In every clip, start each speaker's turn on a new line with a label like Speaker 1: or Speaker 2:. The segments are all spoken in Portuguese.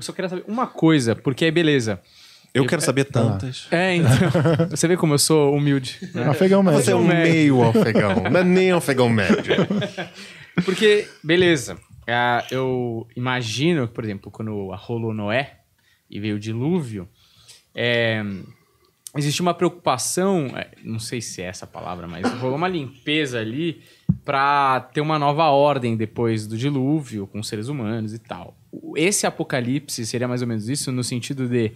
Speaker 1: Eu só queria saber uma coisa, porque aí beleza. Eu, eu quero é, saber tantas. Tá.
Speaker 2: É, então. Você vê como eu sou humilde. Né? Afegão médio. Você é um meio afegão. Não é nem afegão médio. Porque, beleza. É, eu imagino, por exemplo, quando rolou Noé e veio o dilúvio, é, existe uma preocupação, é, não sei se é essa a palavra, mas rolou uma limpeza ali para ter uma nova ordem depois do dilúvio com seres humanos e tal. Esse apocalipse seria mais ou menos isso no sentido de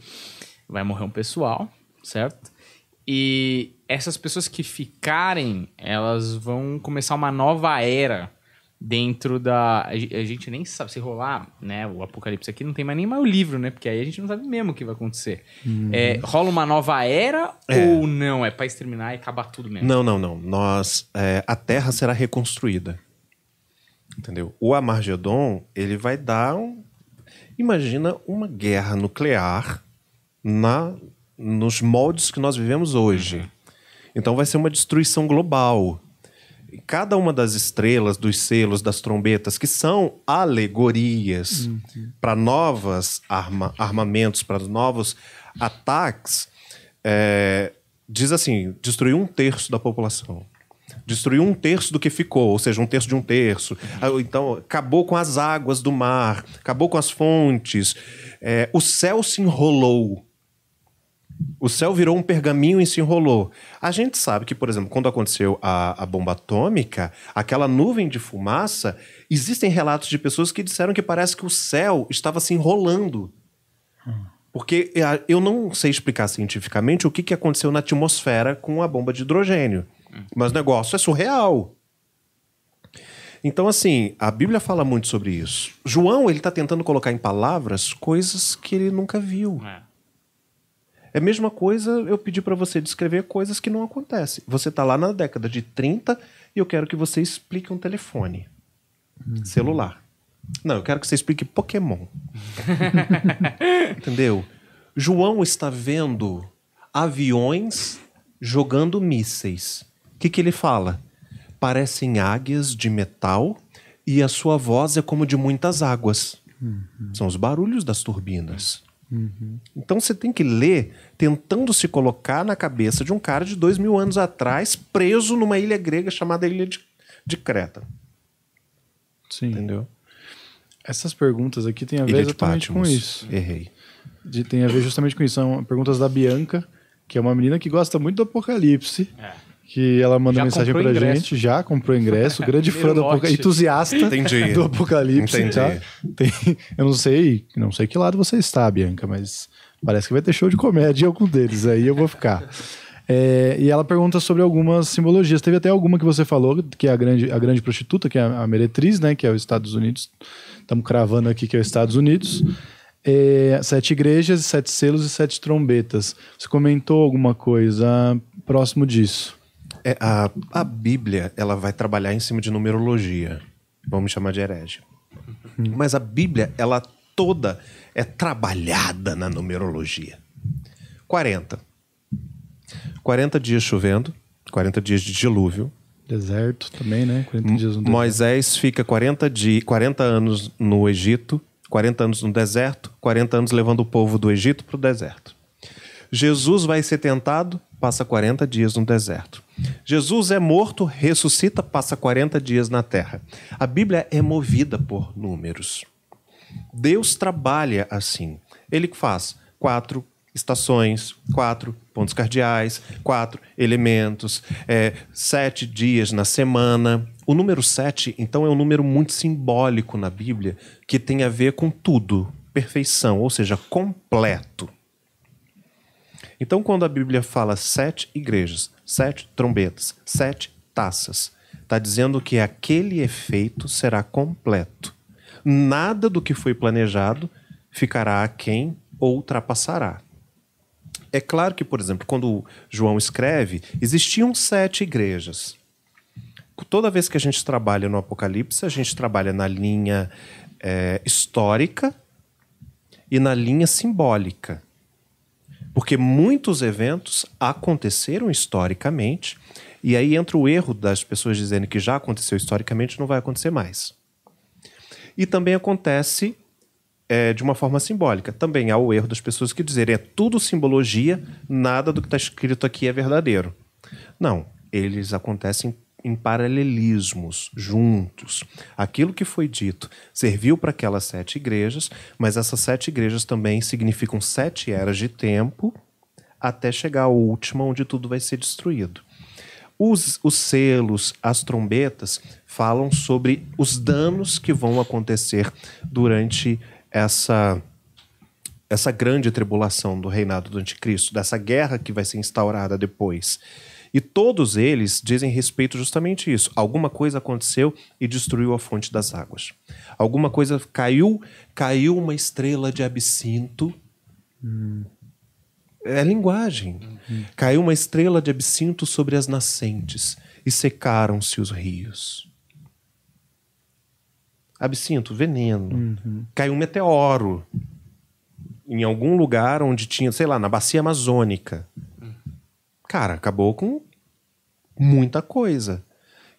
Speaker 2: vai morrer um pessoal, certo? E essas pessoas que ficarem, elas vão começar uma nova era dentro da. A gente nem sabe se rolar, né? O apocalipse aqui não tem mais nem mais o livro, né? Porque aí a gente não sabe mesmo o que vai acontecer. Hum. É, uhum. rola uma nova era é. ou não? É para exterminar e acabar tudo mesmo? Não, não,
Speaker 1: não. Nós. É, a Terra será reconstruída. Entendeu? O Amargedon, ele vai dar um. Imagina uma guerra nuclear na nos moldes que nós vivemos hoje. Uhum. Então vai ser uma destruição global cada uma das estrelas, dos selos, das trombetas, que são alegorias uhum. para novos arma, armamentos, para novos ataques, é, diz assim: destruiu um terço da população. Destruiu um terço do que ficou, ou seja, um terço de um terço. Ah, então, acabou com as águas do mar, acabou com as fontes, é, o céu se enrolou o céu virou um pergaminho e se enrolou. A gente sabe que, por exemplo, quando aconteceu a, a bomba atômica, aquela nuvem de fumaça, existem relatos de pessoas que disseram que parece que o céu estava se enrolando. Porque eh, eu não sei explicar cientificamente o que, que aconteceu na atmosfera com a bomba de hidrogênio. Mas o negócio é surreal. Então, assim, a Bíblia fala muito sobre isso. João, ele está tentando colocar em palavras coisas que ele nunca viu. É. É a mesma coisa eu pedir para você descrever coisas que não acontecem. Você está lá na década de 30 e eu quero que você explique um telefone uhum. celular. Não, eu quero que você explique Pokémon. Entendeu? João está vendo aviões jogando mísseis. O que, que ele fala? Parecem águias de metal e a sua voz é como de muitas águas. Uhum. São os barulhos das turbinas. Uhum. Então você tem que ler tentando se colocar na cabeça de um cara de dois mil anos atrás, preso numa ilha grega chamada Ilha de, de Creta. Sim. Entendeu? Essas perguntas aqui têm a ver exatamente com isso. Errei. De, tem a ver justamente com isso. São perguntas da Bianca, que é uma menina que gosta muito do Apocalipse. É que ela mandou já mensagem pra gente, já comprou ingresso, grande fã do Apocalipse, entusiasta Entendi. do Apocalipse, Entendi. tá? Tem, eu não sei, não sei que lado você está, Bianca, mas parece que vai ter show de comédia em algum deles, aí eu vou ficar. É, e ela pergunta sobre algumas simbologias. Teve até alguma que você falou, que é a grande, a grande prostituta, que é a, a meretriz, né? Que é os Estados Unidos. Estamos cravando aqui que é os Estados Unidos. É, sete igrejas, sete selos e sete trombetas. Você comentou alguma coisa próximo disso? É, a, a Bíblia ela vai trabalhar em cima de numerologia. Vamos chamar de herege. Uhum. Mas a Bíblia, ela toda é trabalhada na numerologia. 40. 40 dias chovendo, 40 dias de dilúvio. Deserto também, né? 40 dias no Moisés fica 40, di 40 anos no Egito, 40 anos no deserto, 40 anos levando o povo do Egito para o deserto. Jesus vai ser tentado, passa 40 dias no deserto. Jesus é morto, ressuscita, passa 40 dias na terra. A Bíblia é movida por números. Deus trabalha assim. Ele faz quatro estações, quatro pontos cardeais, quatro elementos, é, sete dias na semana. O número sete, então, é um número muito simbólico na Bíblia que tem a ver com tudo, perfeição, ou seja, completo. Então, quando a Bíblia fala sete igrejas, sete trombetas, sete taças, está dizendo que aquele efeito será completo. Nada do que foi planejado ficará aquém ou ultrapassará. É claro que, por exemplo, quando João escreve, existiam sete igrejas. Toda vez que a gente trabalha no Apocalipse, a gente trabalha na linha é, histórica e na linha simbólica. Porque muitos eventos aconteceram historicamente, e aí entra o erro das pessoas dizendo que já aconteceu historicamente, não vai acontecer mais. E também acontece é, de uma forma simbólica. Também há o erro das pessoas que dizerem é tudo simbologia, nada do que está escrito aqui é verdadeiro. Não, eles acontecem em paralelismos, juntos. Aquilo que foi dito serviu para aquelas sete igrejas, mas essas sete igrejas também significam sete eras de tempo até chegar à última, onde tudo vai ser destruído. Os, os selos, as trombetas, falam sobre os danos que vão acontecer durante essa essa grande tribulação do reinado do anticristo, dessa guerra que vai ser instaurada depois. E todos eles dizem respeito justamente isso. Alguma coisa aconteceu e destruiu a fonte das águas. Alguma coisa caiu, caiu uma estrela de absinto. Hum. É linguagem. Caiu uma estrela de absinto sobre as nascentes e secaram-se os rios. Absinto, veneno. Uhum. Caiu um meteoro em algum lugar onde tinha, sei lá, na bacia amazônica cara, acabou com muita coisa.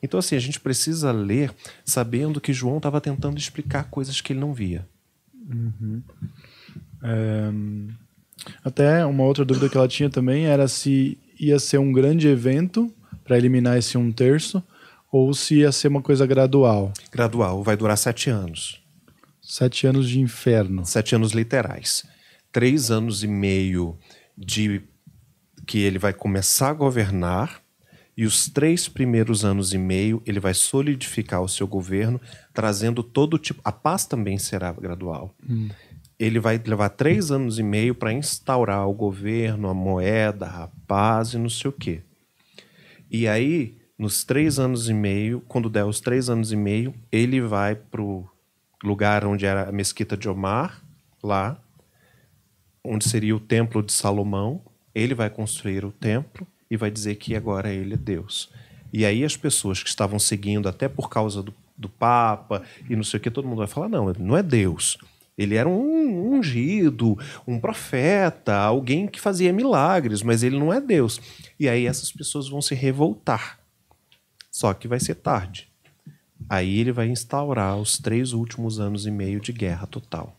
Speaker 1: Então, assim, a gente precisa ler sabendo que João estava tentando explicar coisas que ele não via.
Speaker 2: Uhum.
Speaker 1: É... Até uma outra dúvida que ela tinha também era se ia ser um grande evento para eliminar esse um terço ou se ia ser uma coisa gradual. Gradual, vai durar sete anos. Sete anos de inferno. Sete anos literais. Três anos e meio de que ele vai começar a governar e os três primeiros anos e meio ele vai solidificar o seu governo, trazendo todo tipo. A paz também será gradual. Hum. Ele vai levar três anos e meio para instaurar o governo, a moeda, a paz e não sei o quê. E aí, nos três anos e meio, quando der os três anos e meio, ele vai pro lugar onde era a mesquita de Omar, lá, onde seria o templo de Salomão, ele vai construir o templo e vai dizer que agora ele é Deus. E aí as pessoas que estavam seguindo, até por causa do, do Papa e não sei o que, todo mundo vai falar: não, ele não é Deus. Ele era um ungido, um profeta, alguém que fazia milagres, mas ele não é Deus. E aí essas pessoas vão se revoltar. Só que vai ser tarde. Aí ele vai instaurar os três últimos anos e meio de guerra total.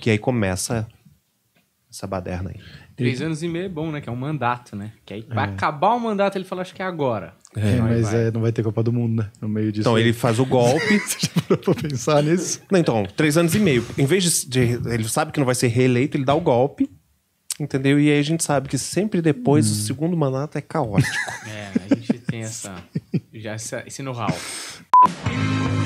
Speaker 1: Que aí começa essa baderna aí. Três
Speaker 2: anos e meio é bom, né? Que é um mandato, né? Que aí vai é. acabar o mandato, ele fala, acho que é agora. É, mas vai. É, não vai ter Copa do Mundo, né?
Speaker 1: No meio disso. Então, aí. ele faz o golpe. Você já parou pra pensar nisso? Não, então, três anos e meio. Em vez de, de, Ele sabe que não vai ser reeleito, ele dá o golpe. Entendeu? E aí a gente sabe que sempre depois hum. o segundo mandato é caótico.
Speaker 2: É, a gente tem essa. já essa, esse know-how.